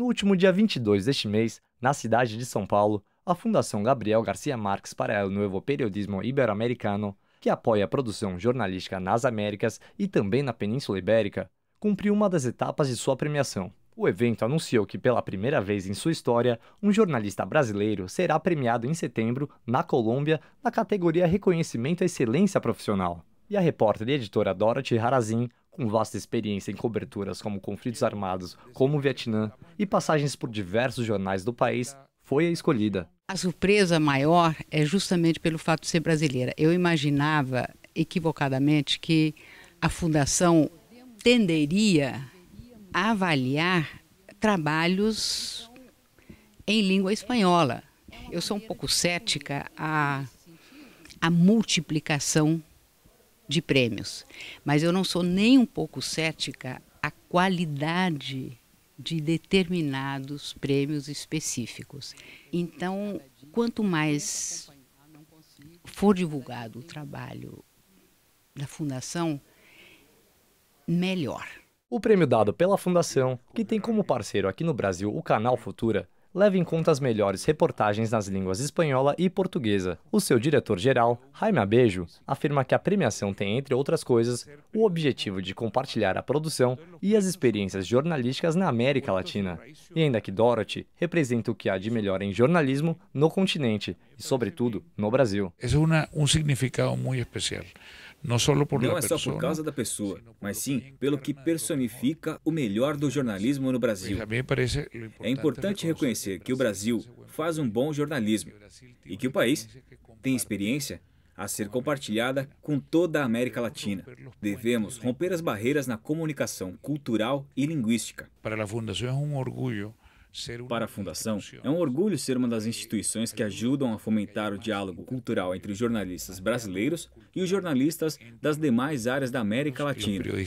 No último dia 22 deste mês, na cidade de São Paulo, a Fundação Gabriel Garcia Marques para o Novo Periodismo Ibero-Americano, que apoia a produção jornalística nas Américas e também na Península Ibérica, cumpriu uma das etapas de sua premiação. O evento anunciou que, pela primeira vez em sua história, um jornalista brasileiro será premiado em setembro, na Colômbia, na categoria Reconhecimento à Excelência Profissional. E a repórter e editora Dorothy Harazin com vasta experiência em coberturas como conflitos armados, como o Vietnã, e passagens por diversos jornais do país, foi a escolhida. A surpresa maior é justamente pelo fato de ser brasileira. Eu imaginava, equivocadamente, que a fundação tenderia a avaliar trabalhos em língua espanhola. Eu sou um pouco cética à, à multiplicação de prêmios. Mas eu não sou nem um pouco cética à qualidade de determinados prêmios específicos. Então, quanto mais for divulgado o trabalho da Fundação, melhor. O prêmio dado pela Fundação, que tem como parceiro aqui no Brasil o Canal Futura, leva em conta as melhores reportagens nas línguas espanhola e portuguesa. O seu diretor-geral, Jaime Abejo, afirma que a premiação tem, entre outras coisas, o objetivo de compartilhar a produção e as experiências jornalísticas na América Latina. E ainda que Dorothy representa o que há de melhor em jornalismo no continente e, sobretudo, no Brasil. É um significado muito especial. Não, não é só por causa da pessoa, mas sim pelo que personifica o melhor do jornalismo no Brasil. É importante é reconhecer que o Brasil é faz um bom jornalismo e que o país tem experiência a ser compartilhada com toda a América Latina. Devemos romper as barreiras na comunicação cultural e linguística. Para a Fundação é um orgulho para a Fundação, é um orgulho ser uma das instituições que ajudam a fomentar o diálogo cultural entre os jornalistas brasileiros e os jornalistas das demais áreas da América Latina.